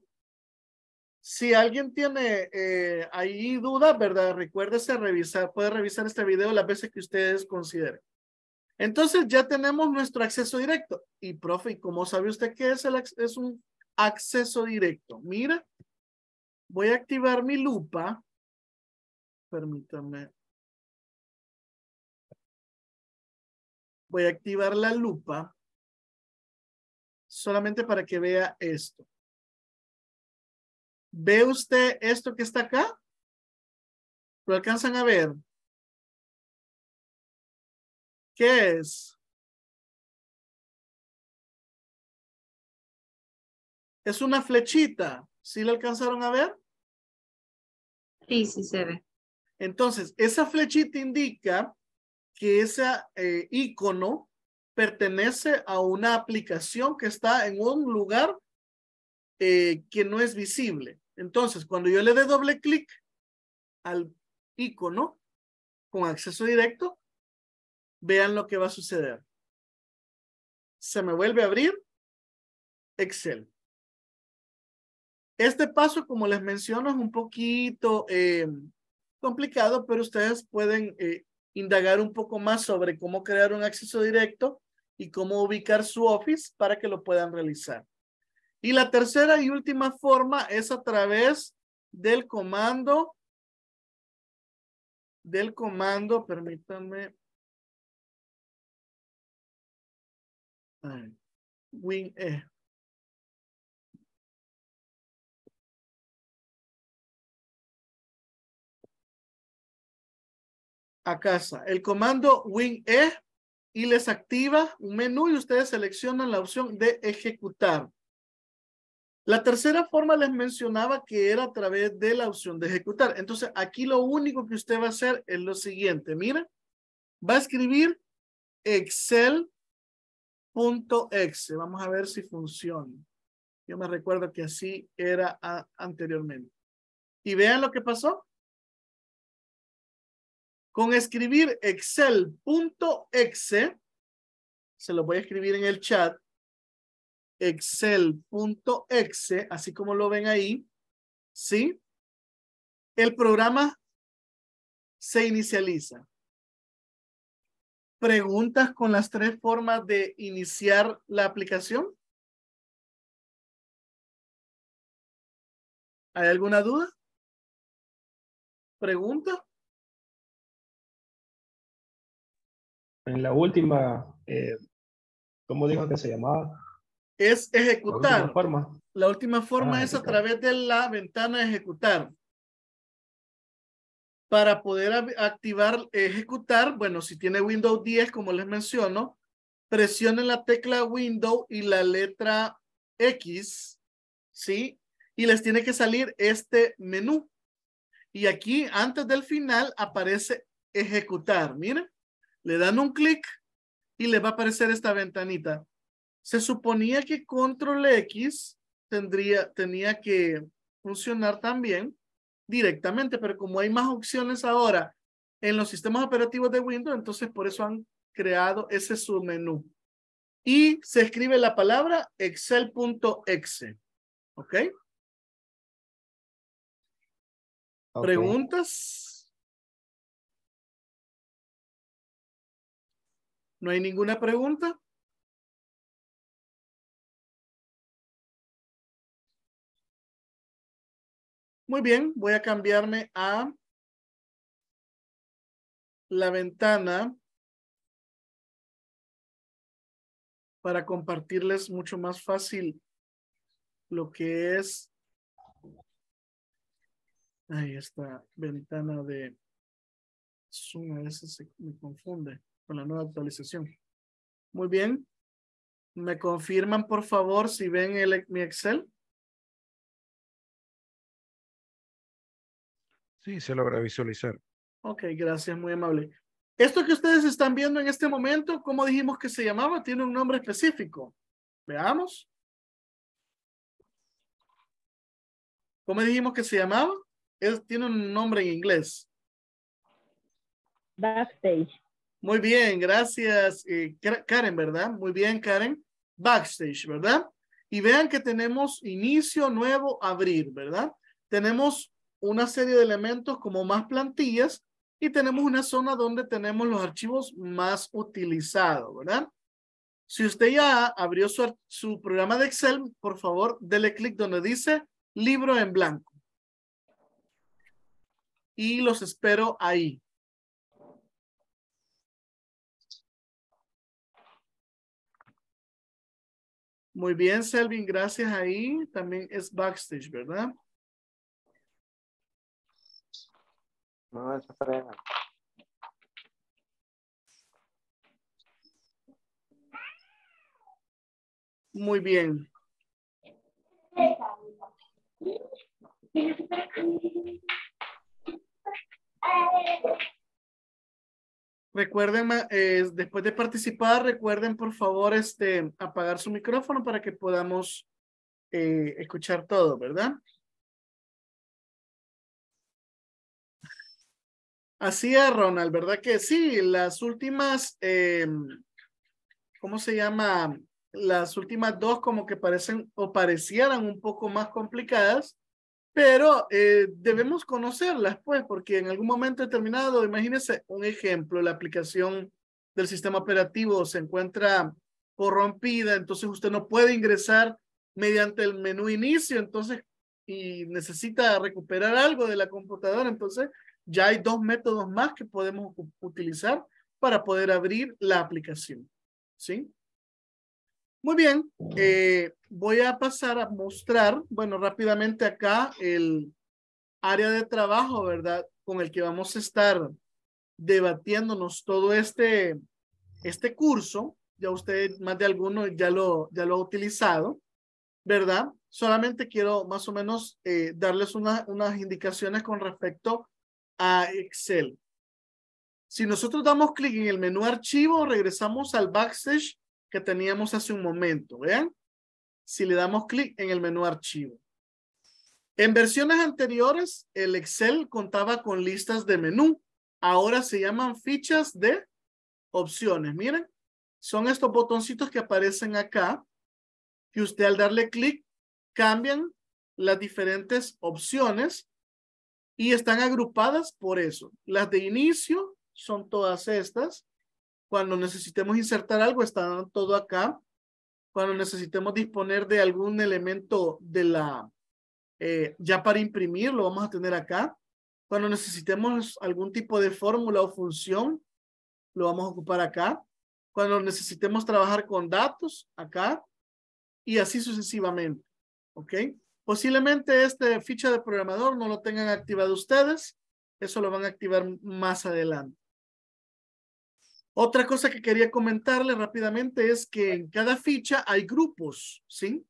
Si alguien tiene eh, ahí duda, ¿verdad? Recuérdese revisar, puede revisar este video las veces que ustedes consideren. Entonces ya tenemos nuestro acceso directo. Y profe, ¿cómo sabe usted qué es, el, es un acceso directo? Mira, voy a activar mi lupa. Permítame. Voy a activar la lupa solamente para que vea esto. ¿Ve usted esto que está acá? ¿Lo alcanzan a ver? ¿Qué es? Es una flechita. ¿Sí la alcanzaron a ver? Sí, sí se ve. Entonces, esa flechita indica que ese eh, icono pertenece a una aplicación que está en un lugar eh, que no es visible. Entonces, cuando yo le dé doble clic al icono con acceso directo, vean lo que va a suceder. Se me vuelve a abrir Excel. Este paso, como les menciono, es un poquito eh, complicado, pero ustedes pueden eh, indagar un poco más sobre cómo crear un acceso directo y cómo ubicar su Office para que lo puedan realizar. Y la tercera y última forma es a través del comando, del comando, permítanme, win E. a casa. El comando win E y les activa un menú y ustedes seleccionan la opción de ejecutar. La tercera forma les mencionaba que era a través de la opción de ejecutar. Entonces, aquí lo único que usted va a hacer es lo siguiente. Mira, va a escribir excel.exe. Vamos a ver si funciona. Yo me recuerdo que así era anteriormente. Y vean lo que pasó. Con escribir excel.exe, se lo voy a escribir en el chat, excel.exe, así como lo ven ahí, ¿sí? El programa se inicializa. ¿Preguntas con las tres formas de iniciar la aplicación? ¿Hay alguna duda? ¿Pregunta? En la última, eh, ¿cómo dijo que se llamaba? es ejecutar. La última forma, ah, es a través de la ventana ejecutar. Para poder activar ejecutar, bueno, si tiene Windows 10, como les menciono, Presione la tecla Windows y la letra X, ¿sí? Y les tiene que salir este menú. Y aquí, antes del final, aparece ejecutar. Miren, le dan un clic y les va a aparecer esta ventanita. Se suponía que control X tendría, tenía que funcionar también directamente, pero como hay más opciones ahora en los sistemas operativos de Windows, entonces por eso han creado ese submenú. Y se escribe la palabra excel.exe. ¿Ok? ¿Preguntas? ¿No hay ninguna pregunta? Muy bien, voy a cambiarme a la ventana para compartirles mucho más fácil lo que es ahí esta ventana de Zoom a veces se me confunde con la nueva actualización. Muy bien. ¿Me confirman, por favor, si ven mi Excel? Sí, se logra visualizar. Ok, gracias, muy amable. Esto que ustedes están viendo en este momento, como dijimos que se llamaba, tiene un nombre específico. Veamos. ¿Cómo dijimos que se llamaba? tiene un nombre en inglés. Backstage. Muy bien, gracias eh, Karen, ¿verdad? Muy bien, Karen. Backstage, ¿verdad? Y vean que tenemos inicio nuevo, abrir, ¿verdad? Tenemos una serie de elementos como más plantillas y tenemos una zona donde tenemos los archivos más utilizados, ¿verdad? Si usted ya abrió su, programa de Excel, por favor, dele clic donde dice libro en blanco. Y los espero ahí. Muy bien, Selvin, gracias ahí. También es backstage, ¿verdad? Muy bien. Recuerden, eh, después de participar, recuerden por favor este, apagar su micrófono para que podamos eh, escuchar todo, ¿verdad? Así es, Ronald, ¿verdad que sí? Las últimas, eh, ¿cómo se llama? Las últimas dos como que parecen o parecieran un poco más complicadas, pero eh, debemos conocerlas, pues, porque en algún momento determinado, imagínense un ejemplo, la aplicación del sistema operativo se encuentra corrompida, entonces usted no puede ingresar mediante el menú inicio, entonces, y necesita recuperar algo de la computadora, entonces ya hay dos métodos más que podemos utilizar para poder abrir la aplicación. ¿Sí? Muy bien, eh, voy a pasar a mostrar, bueno, rápidamente acá el área de trabajo, ¿verdad? Con el que vamos a estar debatiéndonos todo este, este curso. Ya usted, más de alguno, ya lo, ya lo ha utilizado, ¿verdad? Solamente quiero más o menos eh, darles una, unas indicaciones con respecto a Excel. Si nosotros damos clic en el menú archivo, regresamos al backstage que teníamos hace un momento. Vean, si le damos clic en el menú archivo. En versiones anteriores, el Excel contaba con listas de menú. Ahora se llaman fichas de opciones. Miren, son estos botoncitos que aparecen acá, que usted al darle clic cambian las diferentes opciones y están agrupadas por eso. Las de inicio son todas estas. Cuando necesitemos insertar algo, están todo acá. Cuando necesitemos disponer de algún elemento de la, eh, ya para imprimir, lo vamos a tener acá. Cuando necesitemos algún tipo de fórmula o función, lo vamos a ocupar acá. Cuando necesitemos trabajar con datos, acá. Y así sucesivamente. ¿Ok? Posiblemente este ficha de programador no lo tengan activado ustedes. Eso lo van a activar más adelante. Otra cosa que quería comentarle rápidamente es que en cada ficha hay grupos, ¿sí?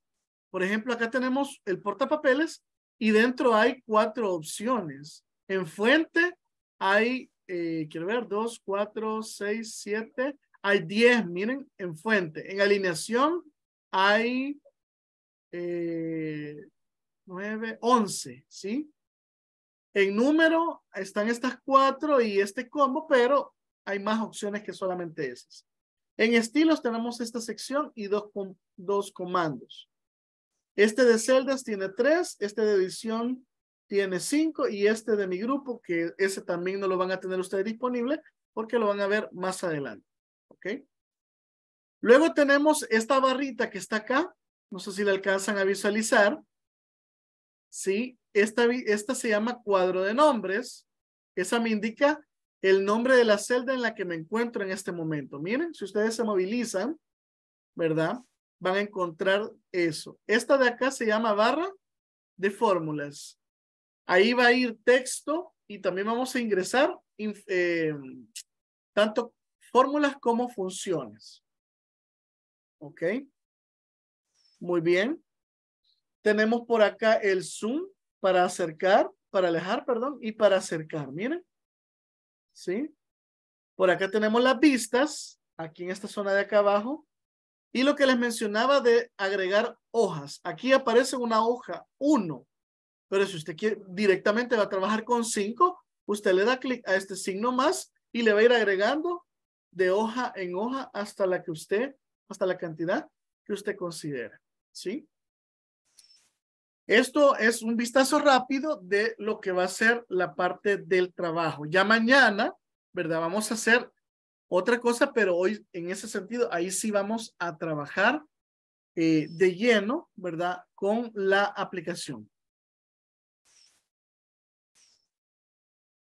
Por ejemplo, acá tenemos el portapapeles y dentro hay cuatro opciones. En fuente hay, eh, quiero ver, dos, cuatro, seis, siete, hay diez, miren, en fuente. En alineación hay eh, 9, 11, ¿sí? En número están estas cuatro y este combo, pero hay más opciones que solamente esas. En estilos tenemos esta sección y dos, dos comandos. Este de celdas tiene tres, este de edición tiene cinco y este de mi grupo, que ese también no lo van a tener ustedes disponible porque lo van a ver más adelante. ¿Ok? Luego tenemos esta barrita que está acá. No sé si la alcanzan a visualizar. ¿sí? Esta, se llama cuadro de nombres. Esa me indica el nombre de la celda en la que me encuentro en este momento. Miren, si ustedes se movilizan, ¿verdad? Van a encontrar eso. Esta de acá se llama barra de fórmulas. Ahí va a ir texto y también vamos a ingresar eh, tanto fórmulas como funciones. ¿Ok? Muy bien. Tenemos por acá el zoom para acercar, para alejar, perdón, y para acercar. Miren. ¿Sí? Por acá tenemos las vistas, aquí en esta zona de acá abajo. Y lo que les mencionaba de agregar hojas. Aquí aparece una hoja, uno. Pero si usted quiere, directamente va a trabajar con 5, usted le da clic a este signo más y le va a ir agregando de hoja en hoja hasta la que usted, hasta la cantidad que usted considera. ¿Sí? Esto es un vistazo rápido de lo que va a ser la parte del trabajo. Ya mañana, ¿verdad? Vamos a hacer otra cosa, pero hoy en ese sentido, ahí sí vamos a trabajar eh, de lleno, ¿verdad? Con la aplicación.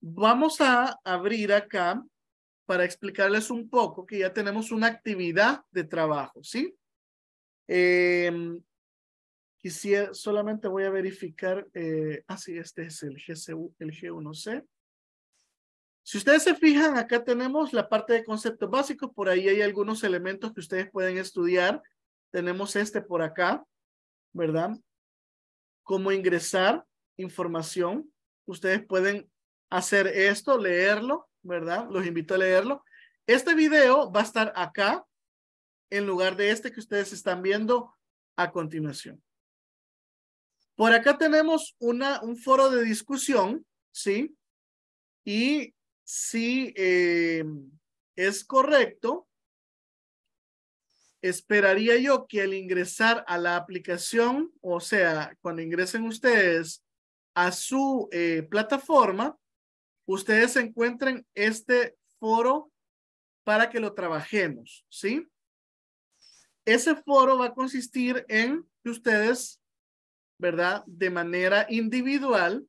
Vamos a abrir acá para explicarles un poco que ya tenemos una actividad de trabajo, ¿sí? Em, Quisiera, solamente voy a verificar, eh, ah, sí, este es el, GCU, el G1C. Si ustedes se fijan, acá tenemos la parte de conceptos básicos, por ahí hay algunos elementos que ustedes pueden estudiar. Tenemos este por acá, ¿verdad? Cómo ingresar información. Ustedes pueden hacer esto, leerlo, ¿verdad? Los invito a leerlo. Este video va a estar acá en lugar de este que ustedes están viendo a continuación. Por acá tenemos una, un foro de discusión, ¿sí? Y si eh, es correcto, esperaría yo que al ingresar a la aplicación, o sea, cuando ingresen ustedes a su eh, plataforma, ustedes encuentren este foro para que lo trabajemos, ¿sí? Ese foro va a consistir en que ustedes ¿verdad? De manera individual,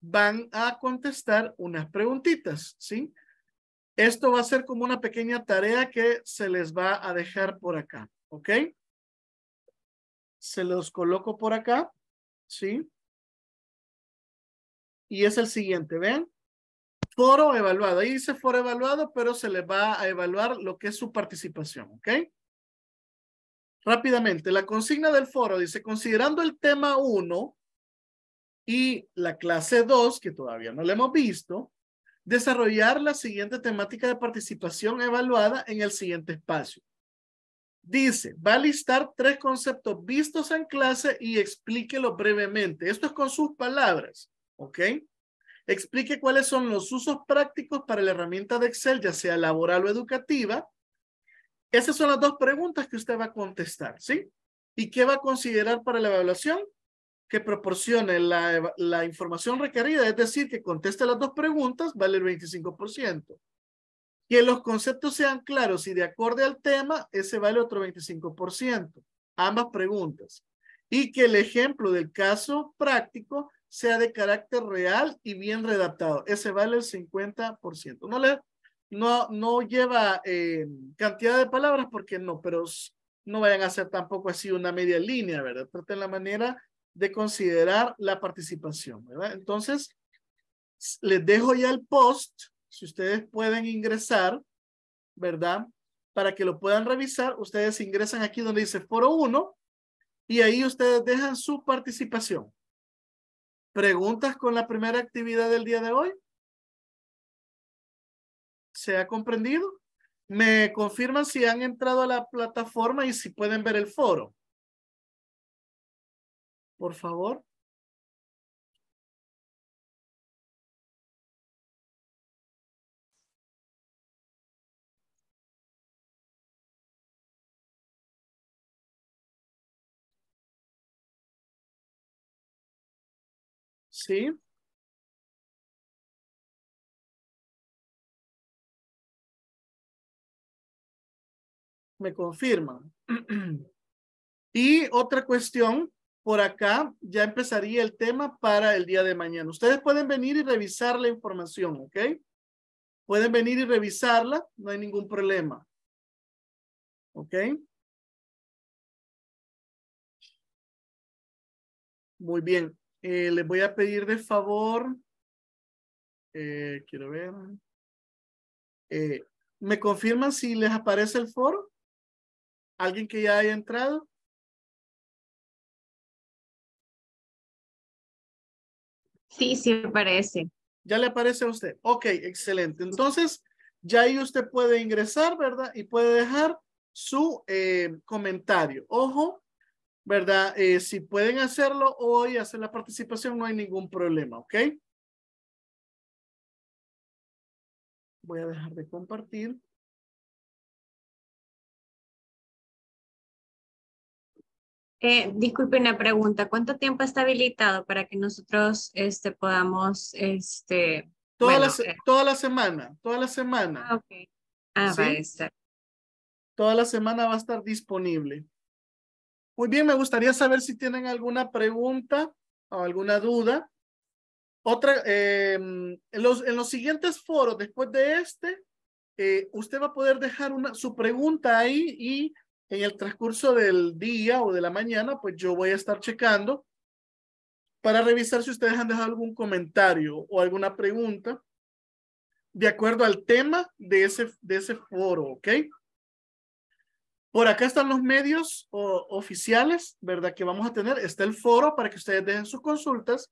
van a contestar unas preguntitas, ¿sí? Esto va a ser como una pequeña tarea que se les va a dejar por acá, ¿ok? Se los coloco por acá, ¿sí? Y es el siguiente, ¿ven? Foro evaluado. Ahí dice foro evaluado, pero se les va a evaluar lo que es su participación, ¿ok? Rápidamente, la consigna del foro dice, considerando el tema 1 y la clase 2, que todavía no la hemos visto, desarrollar la siguiente temática de participación evaluada en el siguiente espacio. Dice, va a listar tres conceptos vistos en clase y explíquelo brevemente. Esto es con sus palabras, ¿ok? Explique cuáles son los usos prácticos para la herramienta de Excel, ya sea laboral o educativa, esas son las dos preguntas que usted va a contestar, ¿sí? ¿Y qué va a considerar para la evaluación? Que proporcione la, información requerida, es decir, que conteste las dos preguntas, vale el 25%. Que los conceptos sean claros y de acuerdo al tema, ese vale otro 25%. Ambas preguntas. Y que el ejemplo del caso práctico sea de carácter real y bien redactado. Ese vale el 50%. No le no, no lleva eh, cantidad de palabras porque no, pero no vayan a hacer tampoco así una media línea, ¿verdad? Traten la manera de considerar la participación, ¿verdad? Entonces, les dejo ya el post, si ustedes pueden ingresar, ¿verdad? Para que lo puedan revisar, ustedes ingresan aquí donde dice foro 1 y ahí ustedes dejan su participación. ¿Preguntas con la primera actividad del día de hoy? se ha comprendido. Me confirman si han entrado a la plataforma y si pueden ver el foro. Por favor. Sí. me confirman. y otra cuestión, por acá ya empezaría el tema para el día de mañana. Ustedes pueden venir y revisar la información, ¿ok? Pueden venir y revisarla, no hay ningún problema. ¿Ok? Muy bien. Eh, les voy a pedir de favor, eh, quiero ver, eh, ¿me confirman si les aparece el foro? ¿Alguien que ya haya entrado? Sí, sí parece. Ya le aparece a usted. Ok, excelente. Entonces, ya ahí usted puede ingresar, ¿verdad? Y puede dejar su eh, comentario. Ojo, ¿verdad? Eh, si pueden hacerlo hoy, hacer la participación, no hay ningún problema, ¿ok? Voy a dejar de compartir. Eh, disculpe una pregunta, ¿cuánto tiempo está habilitado para que nosotros este, podamos... Este, toda, la, eh, toda la semana, toda la semana. va a estar. Toda la semana va a estar disponible. Muy bien, me gustaría saber si tienen alguna pregunta o alguna duda. Otra, eh, en, los, en los siguientes foros, después de este, usted va a poder dejar una, su pregunta ahí y en el transcurso del día o de la mañana, pues yo voy a estar checando para revisar si ustedes han dejado algún comentario o alguna pregunta de acuerdo al tema de ese, de ese foro, ¿ok? Por acá están los medios oficiales, ¿verdad? Que vamos a tener. Está el foro para que ustedes dejen sus consultas.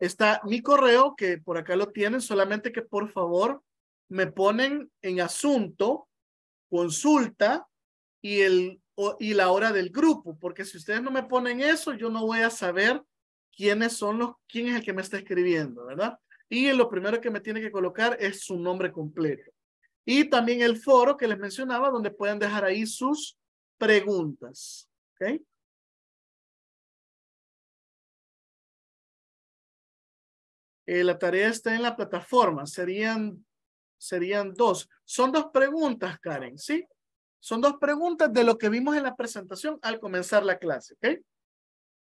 Está mi correo, que por acá lo tienen, solamente que por favor me ponen en asunto consulta y, el, y la hora del grupo, porque si ustedes no me ponen eso, yo no voy a saber quiénes son los, quién es el que me está escribiendo, ¿verdad? Y lo primero que me tiene que colocar es su nombre completo. Y también el foro que les mencionaba, donde pueden dejar ahí sus preguntas. ¿Ok? Eh, la tarea está en la plataforma. Serían, serían dos. Son dos preguntas, Karen, ¿sí? Son dos preguntas de lo que vimos en la presentación al comenzar la clase, ¿ok?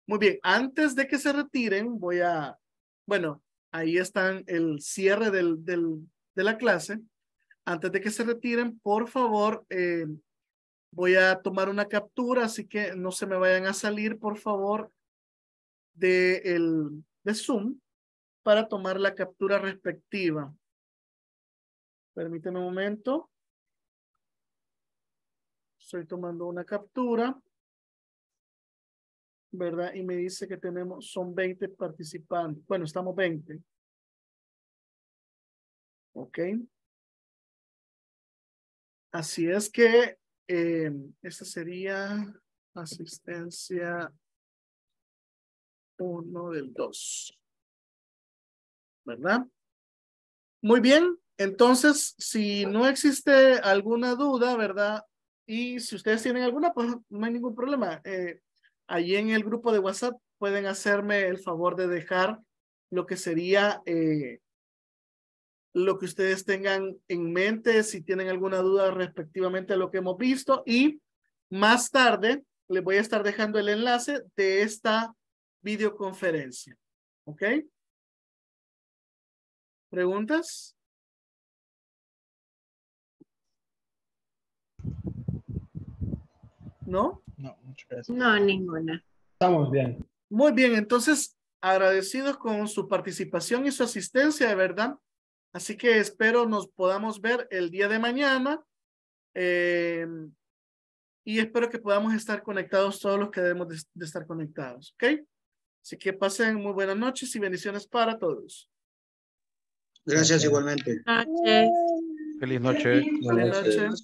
Muy bien, antes de que se retiren, voy a, bueno, ahí están el cierre de la clase. Antes de que se retiren, por favor, eh, voy a tomar una captura, así que no se me vayan a salir, por favor, de, el, de Zoom para tomar la captura respectiva. Permíteme un momento. Estoy tomando una captura. ¿Verdad? Y me dice que tenemos, son 20 participantes. Bueno, estamos 20. Ok. Así es que eh, esta sería asistencia 1 del 2. ¿Verdad? Muy bien. Entonces, si no existe alguna duda, ¿verdad? Y si ustedes tienen alguna, pues no hay ningún problema. Eh, allí en el grupo de WhatsApp pueden hacerme el favor de dejar lo que sería eh, lo que ustedes tengan en mente, si tienen alguna duda respectivamente a lo que hemos visto. Y más tarde les voy a estar dejando el enlace de esta videoconferencia. ¿Ok? ¿Preguntas? ¿no? No, muchas gracias. No, ninguna. Estamos bien. Muy bien, entonces agradecidos con su participación y su asistencia, de verdad. Así que espero nos podamos ver el día de mañana eh, y espero que podamos estar conectados todos los que debemos de, estar conectados, ¿ok? Así que pasen muy buenas noches y bendiciones para todos. Gracias igualmente. Gracias. Feliz noche. Buenas noches.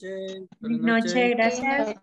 Buenas noche, gracias.